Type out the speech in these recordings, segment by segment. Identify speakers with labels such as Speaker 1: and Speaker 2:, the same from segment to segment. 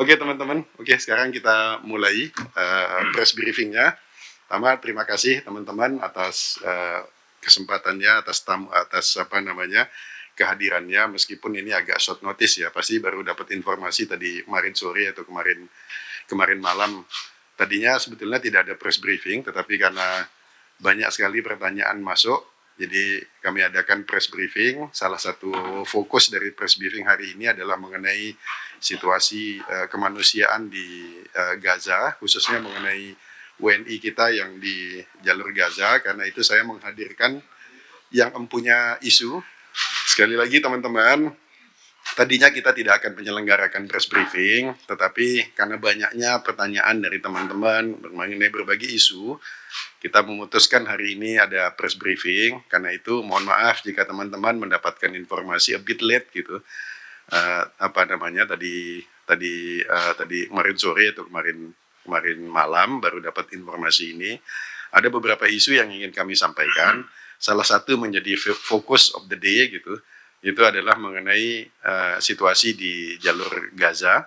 Speaker 1: Oke teman-teman, oke sekarang kita mulai uh, press briefingnya. Pertama terima kasih teman-teman atas uh, kesempatannya, atas tam, atas apa namanya kehadirannya. Meskipun ini agak short notice ya, pasti baru dapat informasi tadi kemarin sore atau kemarin kemarin malam. Tadinya sebetulnya tidak ada press briefing, tetapi karena banyak sekali pertanyaan masuk, jadi kami adakan press briefing. Salah satu fokus dari press briefing hari ini adalah mengenai situasi uh, kemanusiaan di uh, Gaza, khususnya mengenai WNI kita yang di jalur Gaza. Karena itu saya menghadirkan yang empunya isu. Sekali lagi teman-teman, Tadinya kita tidak akan menyelenggarakan press briefing, tetapi karena banyaknya pertanyaan dari teman-teman mengenai berbagai isu, kita memutuskan hari ini ada press briefing. Karena itu mohon maaf jika teman-teman mendapatkan informasi a bit late gitu. Uh, apa namanya tadi tadi uh, tadi kemarin sore atau kemarin kemarin malam baru dapat informasi ini. Ada beberapa isu yang ingin kami sampaikan. Salah satu menjadi focus of the day gitu itu adalah mengenai uh, situasi di jalur Gaza,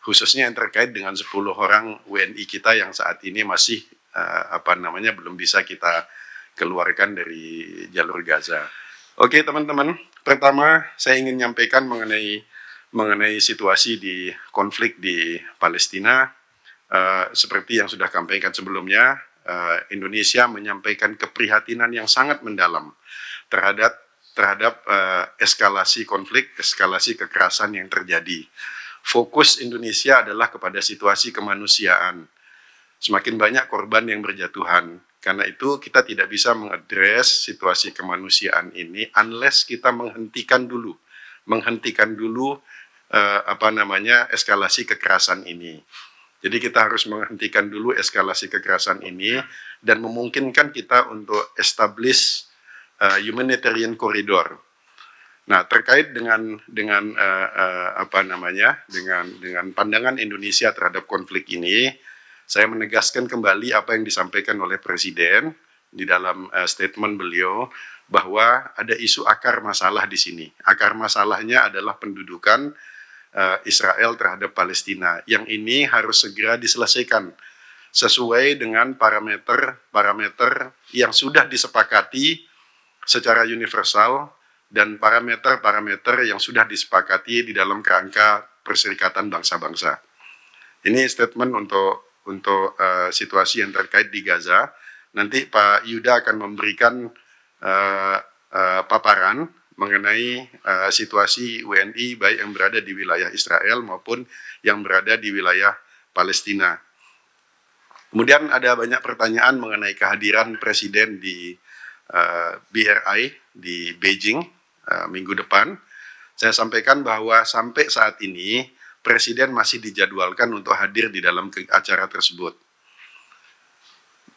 Speaker 1: khususnya yang terkait dengan 10 orang WNI kita yang saat ini masih uh, apa namanya belum bisa kita keluarkan dari jalur Gaza. Oke teman-teman, pertama saya ingin menyampaikan mengenai mengenai situasi di konflik di Palestina. Uh, seperti yang sudah sampaikan sebelumnya, uh, Indonesia menyampaikan keprihatinan yang sangat mendalam terhadap terhadap uh, eskalasi konflik, eskalasi kekerasan yang terjadi. Fokus Indonesia adalah kepada situasi kemanusiaan. Semakin banyak korban yang berjatuhan. Karena itu kita tidak bisa mengadres situasi kemanusiaan ini unless kita menghentikan dulu, menghentikan dulu uh, apa namanya eskalasi kekerasan ini. Jadi kita harus menghentikan dulu eskalasi kekerasan ini dan memungkinkan kita untuk establish uh, humanitarian corridor. Nah, terkait dengan dengan uh, uh, apa namanya? dengan dengan pandangan Indonesia terhadap konflik ini, saya menegaskan kembali apa yang disampaikan oleh presiden di dalam uh, statement beliau bahwa ada isu akar masalah di sini. Akar masalahnya adalah pendudukan uh, Israel terhadap Palestina. Yang ini harus segera diselesaikan sesuai dengan parameter-parameter yang sudah disepakati secara universal dan parameter-parameter yang sudah disepakati di dalam kerangka Perserikatan Bangsa-Bangsa. Ini statement untuk untuk uh, situasi yang terkait di Gaza. Nanti Pak Yuda akan memberikan uh, uh, paparan mengenai uh, situasi WNI baik yang berada di wilayah Israel maupun yang berada di wilayah Palestina. Kemudian ada banyak pertanyaan mengenai kehadiran presiden di Eh, BRI di Beijing eh, minggu depan, saya sampaikan bahwa sampai saat ini Presiden masih dijadwalkan untuk hadir di dalam acara tersebut.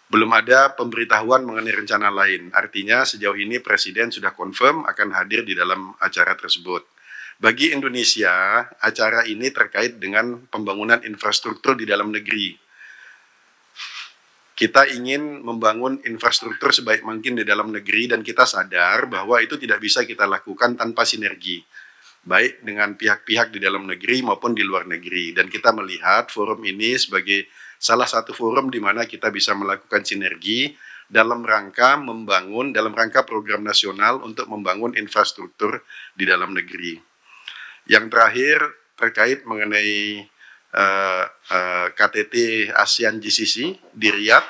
Speaker 1: Belum ada pemberitahuan mengenai rencana lain. Artinya sejauh ini Presiden sudah confirm akan hadir di dalam acara tersebut. Bagi Indonesia, acara ini terkait dengan pembangunan infrastruktur di dalam negeri kita ingin membangun infrastruktur sebaik mungkin di dalam negeri dan kita sadar bahwa itu tidak bisa kita lakukan tanpa sinergi baik dengan pihak-pihak di dalam negeri maupun di luar negeri dan kita melihat forum ini sebagai salah satu forum di mana kita bisa melakukan sinergi dalam rangka membangun dalam rangka program nasional untuk membangun infrastruktur di dalam negeri. Yang terakhir terkait mengenai Eh, eh, KTT ASEAN GCC di Riyadh.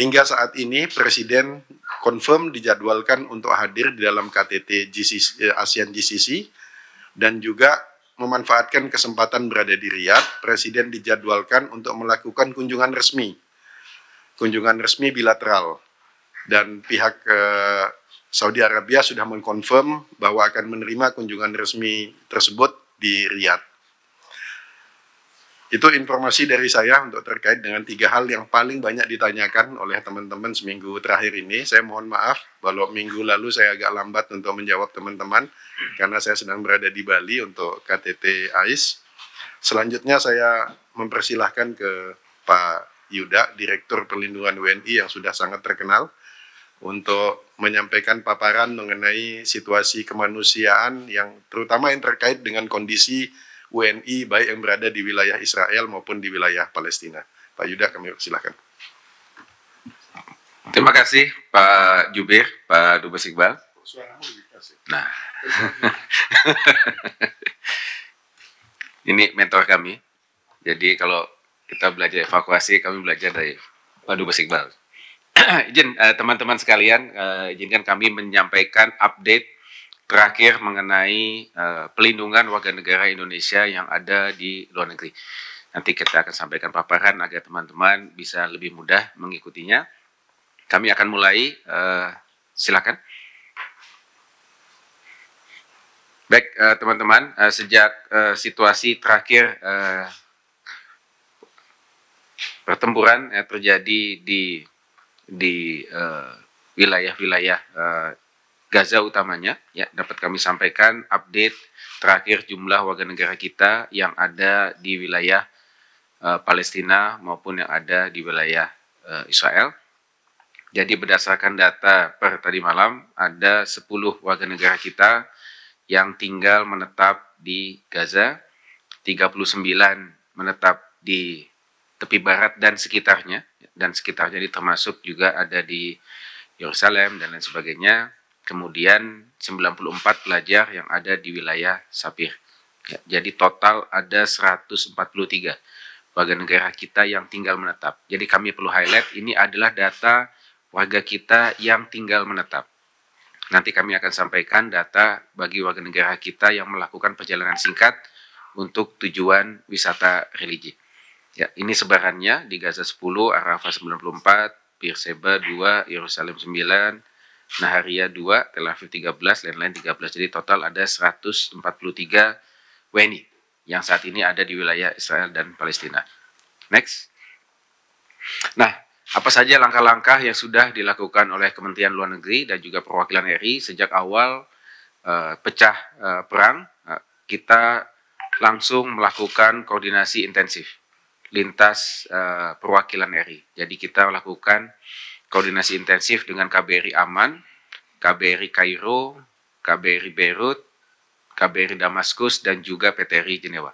Speaker 1: Hingga saat ini Presiden confirm dijadwalkan untuk hadir di dalam KTT GCC, eh, ASEAN GCC dan juga memanfaatkan kesempatan berada di Riyadh, Presiden dijadwalkan untuk melakukan kunjungan resmi, kunjungan resmi bilateral. Dan pihak eh, Saudi Arabia sudah mengkonfirm bahwa akan menerima kunjungan resmi tersebut di Riyadh. Itu informasi dari saya untuk terkait dengan tiga hal yang paling banyak ditanyakan oleh teman-teman seminggu terakhir ini. Saya mohon maaf walau minggu lalu saya agak lambat untuk menjawab teman-teman karena saya sedang berada di Bali untuk KTT AIS. Selanjutnya saya mempersilahkan ke Pak Yuda, Direktur Perlindungan WNI yang sudah sangat terkenal untuk menyampaikan paparan mengenai situasi kemanusiaan yang terutama yang terkait dengan kondisi WNI baik yang berada di wilayah Israel maupun di wilayah Palestina. Pak Yuda kami silakan. Terima kasih Pak
Speaker 2: Jubir, Pak Dubes Iqbal. Ya. Nah, ini mentor kami. Jadi kalau kita belajar evakuasi, kami belajar dari Pak Dubes Iqbal. Izin eh, teman-teman sekalian, eh, izinkan kami menyampaikan update terakhir mengenai uh, pelindungan warga negara Indonesia yang ada di luar negeri. Nanti kita akan sampaikan paparan agar teman-teman bisa lebih mudah mengikutinya. Kami akan mulai, uh, silakan. Baik, eh, teman-teman, uh, sejak uh, situasi terakhir uh, pertempuran yang terjadi di di wilayah-wilayah uh, uh, Gaza utamanya ya dapat kami sampaikan update terakhir jumlah warga negara kita yang ada di wilayah uh, Palestina maupun yang ada di wilayah uh, Israel. Jadi berdasarkan data per tadi malam ada 10 warga negara kita yang tinggal menetap di Gaza, 39 menetap di tepi barat dan sekitarnya dan sekitarnya ini termasuk juga ada di Yerusalem dan lain sebagainya kemudian 94 pelajar yang ada di wilayah Sapir. Ya, jadi total ada 143 warga negara kita yang tinggal menetap. Jadi kami perlu highlight ini adalah data warga kita yang tinggal menetap. Nanti kami akan sampaikan data bagi warga negara kita yang melakukan perjalanan singkat untuk tujuan wisata religi. Ya, ini sebarannya di Gaza 10, Arafah 94, Beersheba 2, Yerusalem 9, Naharia 2, Tel Aviv 13, lain-lain 13. Jadi total ada 143 WNI yang saat ini ada di wilayah Israel dan Palestina. Next. Nah, apa saja langkah-langkah yang sudah dilakukan oleh Kementerian Luar Negeri dan juga perwakilan RI sejak awal uh, pecah uh, perang, uh, kita langsung melakukan koordinasi intensif lintas uh, perwakilan RI. Jadi kita lakukan koordinasi intensif dengan KBRI Aman, KBRI Kairo, KBRI Beirut, KBRI Damaskus, dan juga PTRI Jenewa.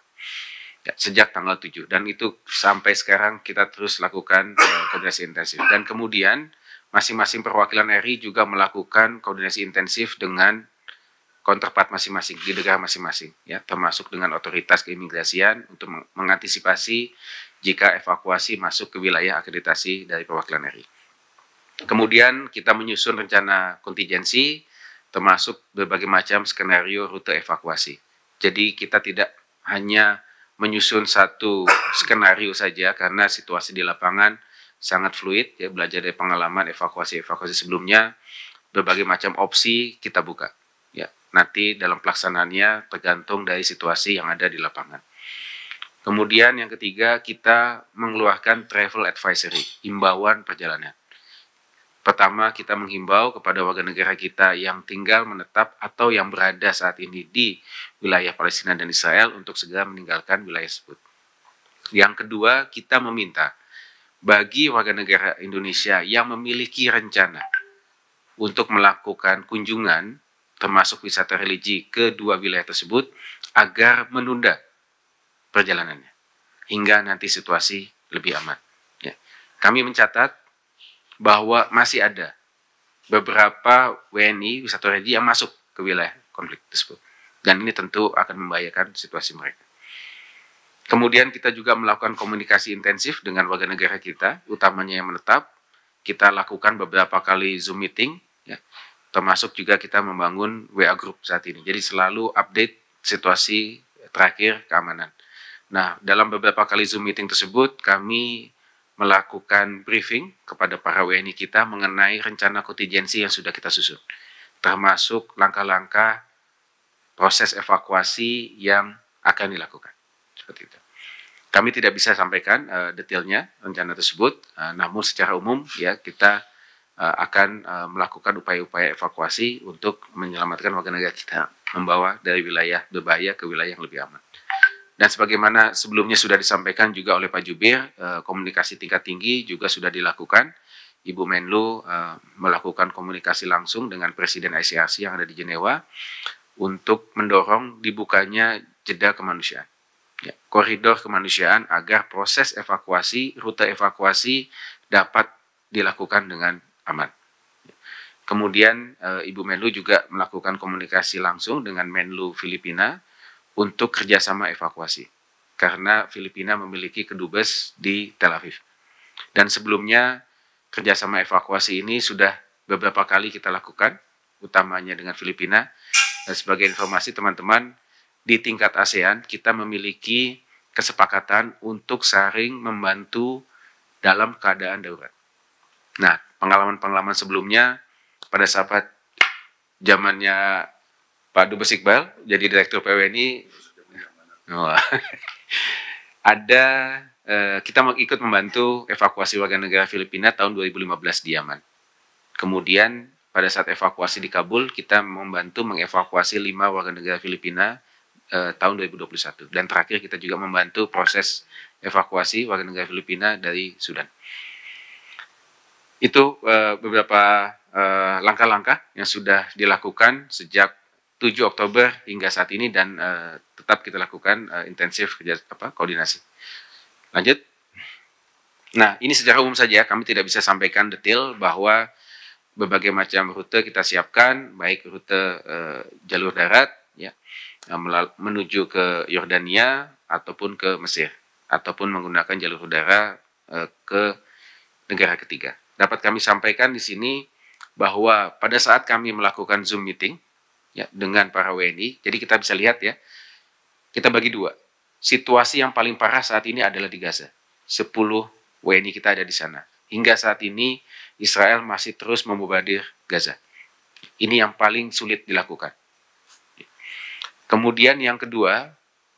Speaker 2: Ya, sejak tanggal 7 dan itu sampai sekarang kita terus lakukan eh, koordinasi intensif dan kemudian masing-masing perwakilan RI juga melakukan koordinasi intensif dengan counterpart masing-masing di negara masing-masing ya termasuk dengan otoritas keimigrasian untuk mengantisipasi jika evakuasi masuk ke wilayah akreditasi dari perwakilan RI. Kemudian kita menyusun rencana kontingensi termasuk berbagai macam skenario rute evakuasi. Jadi kita tidak hanya menyusun satu skenario saja karena situasi di lapangan sangat fluid ya belajar dari pengalaman evakuasi evakuasi sebelumnya berbagai macam opsi kita buka ya nanti dalam pelaksanaannya tergantung dari situasi yang ada di lapangan. Kemudian yang ketiga kita mengeluarkan travel advisory, imbauan perjalanan. Pertama, kita menghimbau kepada warga negara kita yang tinggal menetap atau yang berada saat ini di wilayah Palestina dan Israel untuk segera meninggalkan wilayah tersebut. Yang kedua, kita meminta bagi warga negara Indonesia yang memiliki rencana untuk melakukan kunjungan termasuk wisata religi ke dua wilayah tersebut agar menunda perjalanannya hingga nanti situasi lebih aman. Ya. Kami mencatat bahwa masih ada beberapa WNI wisata ready yang masuk ke wilayah konflik tersebut. Dan ini tentu akan membahayakan situasi mereka. Kemudian kita juga melakukan komunikasi intensif dengan warga negara kita, utamanya yang menetap. Kita lakukan beberapa kali Zoom meeting, ya. termasuk juga kita membangun WA group saat ini. Jadi selalu update situasi terakhir keamanan. Nah, dalam beberapa kali Zoom meeting tersebut, kami melakukan briefing kepada para WNI kita mengenai rencana kontingensi yang sudah kita susun, termasuk langkah-langkah proses evakuasi yang akan dilakukan. Seperti itu. Kami tidak bisa sampaikan uh, detailnya rencana tersebut, uh, namun secara umum ya kita uh, akan uh, melakukan upaya-upaya evakuasi untuk menyelamatkan warga negara kita membawa dari wilayah berbahaya ke wilayah yang lebih aman. Dan sebagaimana sebelumnya sudah disampaikan juga oleh Pak Jubir, eh, komunikasi tingkat tinggi juga sudah dilakukan. Ibu Menlu eh, melakukan komunikasi langsung dengan Presiden ICRC yang ada di Jenewa untuk mendorong dibukanya jeda kemanusiaan. Ya, koridor kemanusiaan agar proses evakuasi, rute evakuasi dapat dilakukan dengan aman. Kemudian eh, Ibu Menlu juga melakukan komunikasi langsung dengan Menlu Filipina untuk kerjasama evakuasi karena Filipina memiliki kedubes di Tel Aviv. Dan sebelumnya kerjasama evakuasi ini sudah beberapa kali kita lakukan, utamanya dengan Filipina. Dan sebagai informasi teman-teman, di tingkat ASEAN kita memiliki kesepakatan untuk saring membantu dalam keadaan darurat. Nah, pengalaman-pengalaman sebelumnya pada saat zamannya Pak Dubes Iqbal jadi direktur PWNI oh, ada eh, kita ikut membantu evakuasi warga negara Filipina tahun 2015 di Yaman. Kemudian pada saat evakuasi di Kabul kita membantu mengevakuasi lima warga negara Filipina eh, tahun 2021 dan terakhir kita juga membantu proses evakuasi warga negara Filipina dari Sudan. Itu eh, beberapa eh, langkah-langkah yang sudah dilakukan sejak 7 Oktober hingga saat ini dan uh, tetap kita lakukan uh, intensif kerja apa koordinasi. Lanjut. Nah, ini secara umum saja kami tidak bisa sampaikan detail bahwa berbagai macam rute kita siapkan baik rute uh, jalur darat ya menuju ke Yordania ataupun ke Mesir ataupun menggunakan jalur udara uh, ke negara ketiga. Dapat kami sampaikan di sini bahwa pada saat kami melakukan Zoom meeting ya dengan para WNI. Jadi kita bisa lihat ya, kita bagi dua. Situasi yang paling parah saat ini adalah di Gaza. 10 WNI kita ada di sana. Hingga saat ini Israel masih terus membobadir Gaza. Ini yang paling sulit dilakukan. Kemudian yang kedua,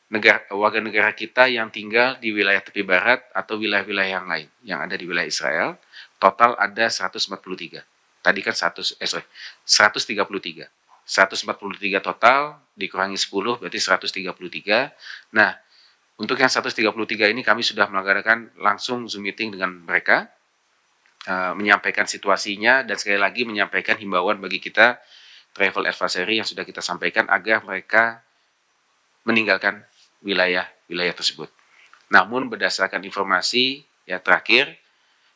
Speaker 2: negara, warga negara kita yang tinggal di wilayah tepi barat atau wilayah-wilayah yang lain yang ada di wilayah Israel, total ada 143. Tadi kan 100, eh sorry, 133. 143 total dikurangi 10 berarti 133. Nah, untuk yang 133 ini kami sudah melaksanakan langsung Zoom meeting dengan mereka, uh, menyampaikan situasinya dan sekali lagi menyampaikan himbauan bagi kita travel advisory yang sudah kita sampaikan agar mereka meninggalkan wilayah-wilayah tersebut. Namun berdasarkan informasi ya terakhir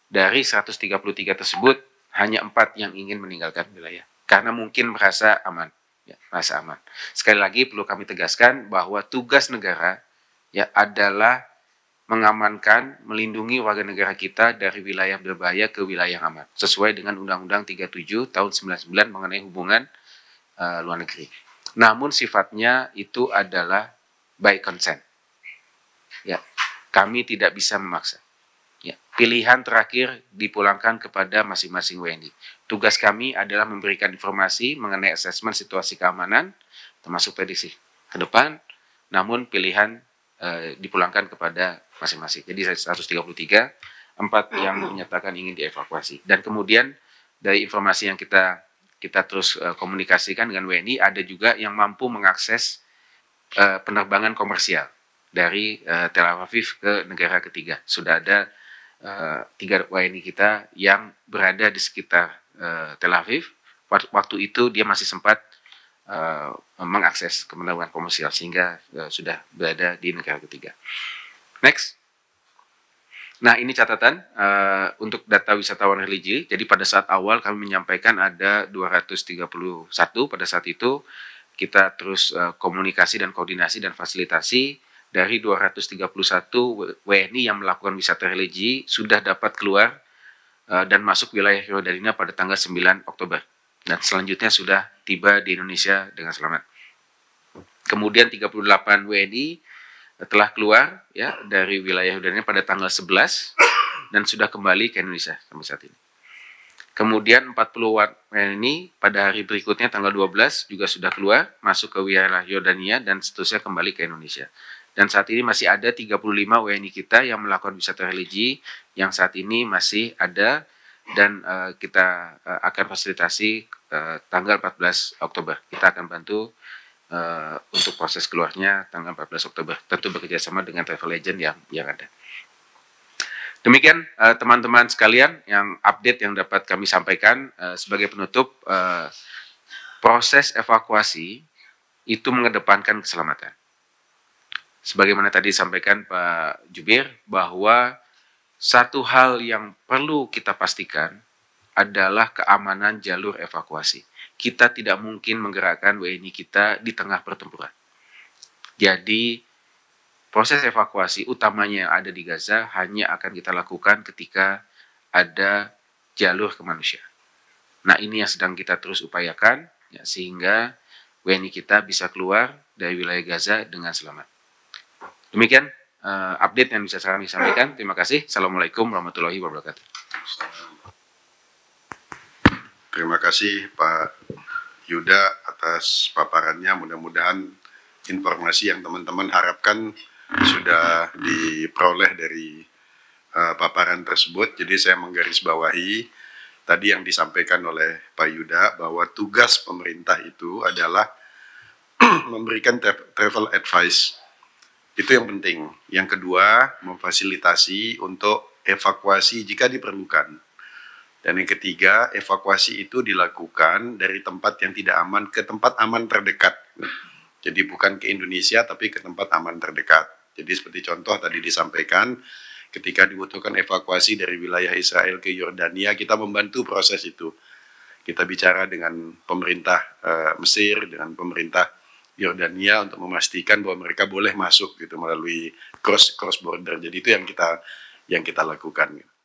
Speaker 2: dari 133 tersebut hanya empat yang ingin meninggalkan wilayah karena mungkin merasa aman, ya, merasa aman. Sekali lagi perlu kami tegaskan bahwa tugas negara ya adalah mengamankan, melindungi warga negara kita dari wilayah berbahaya ke wilayah aman sesuai dengan Undang-Undang 37 tahun 99 mengenai hubungan uh, luar negeri. Namun sifatnya itu adalah by consent. Ya, kami tidak bisa memaksa pilihan terakhir dipulangkan kepada masing-masing WNI. Tugas kami adalah memberikan informasi mengenai asesmen situasi keamanan, termasuk prediksi ke depan, namun pilihan e, dipulangkan kepada masing-masing. Jadi 133, empat yang menyatakan ingin dievakuasi. Dan kemudian dari informasi yang kita kita terus eh, komunikasikan dengan WNI, ada juga yang mampu mengakses eh, penerbangan komersial dari Tel Aviv ke negara ketiga. Sudah ada uh, tiga WNI kita yang berada di sekitar uh, Tel Aviv. Waktu itu dia masih sempat uh, mengakses kemenangan komersial sehingga uh, sudah berada di negara ketiga. Next. Nah ini catatan uh, untuk data wisatawan religi. Jadi pada saat awal kami menyampaikan ada 231 pada saat itu kita terus uh, komunikasi dan koordinasi dan fasilitasi dari 231 WNI yang melakukan wisata religi sudah dapat keluar eh, dan masuk wilayah Yordania pada tanggal 9 Oktober dan selanjutnya sudah tiba di Indonesia dengan selamat. Kemudian 38 WNI eh, telah keluar ya dari wilayah Yordania pada tanggal 11 dan sudah kembali ke Indonesia sampai saat ini. Kemudian 40 WNI pada hari berikutnya tanggal 12 juga sudah keluar masuk ke wilayah Yordania dan seterusnya kembali ke Indonesia. Dan saat ini masih ada 35 WNI kita yang melakukan wisata religi yang saat ini masih ada dan uh, kita uh, akan fasilitasi uh, tanggal 14 Oktober. Kita akan bantu uh, untuk proses keluarnya tanggal 14 Oktober. Tentu bekerja sama dengan travel agent yang yang ada. Demikian teman-teman uh, sekalian yang update yang dapat kami sampaikan uh, sebagai penutup uh, proses evakuasi itu mengedepankan keselamatan sebagaimana tadi disampaikan Pak Jubir bahwa satu hal yang perlu kita pastikan adalah keamanan jalur evakuasi. Kita tidak mungkin menggerakkan WNI kita di tengah pertempuran. Jadi proses evakuasi utamanya yang ada di Gaza hanya akan kita lakukan ketika ada jalur kemanusiaan. Nah ini yang sedang kita terus upayakan ya, sehingga WNI kita bisa keluar dari wilayah Gaza dengan selamat. Demikian uh, update yang bisa saya sampaikan. Terima kasih. Assalamualaikum warahmatullahi wabarakatuh.
Speaker 1: Terima kasih Pak Yuda atas paparannya. Mudah-mudahan informasi yang teman-teman harapkan sudah diperoleh dari uh, paparan tersebut. Jadi saya menggarisbawahi tadi yang disampaikan oleh Pak Yuda bahwa tugas pemerintah itu adalah memberikan travel advice itu yang penting. Yang kedua, memfasilitasi untuk evakuasi jika diperlukan. Dan yang ketiga, evakuasi itu dilakukan dari tempat yang tidak aman ke tempat aman terdekat. Jadi bukan ke Indonesia, tapi ke tempat aman terdekat. Jadi seperti contoh tadi disampaikan, ketika dibutuhkan evakuasi dari wilayah Israel ke Yordania, kita membantu proses itu. Kita bicara dengan pemerintah uh, Mesir, dengan pemerintah Yordania untuk memastikan bahwa mereka boleh masuk gitu melalui cross cross border. Jadi itu yang kita yang kita lakukan. Gitu.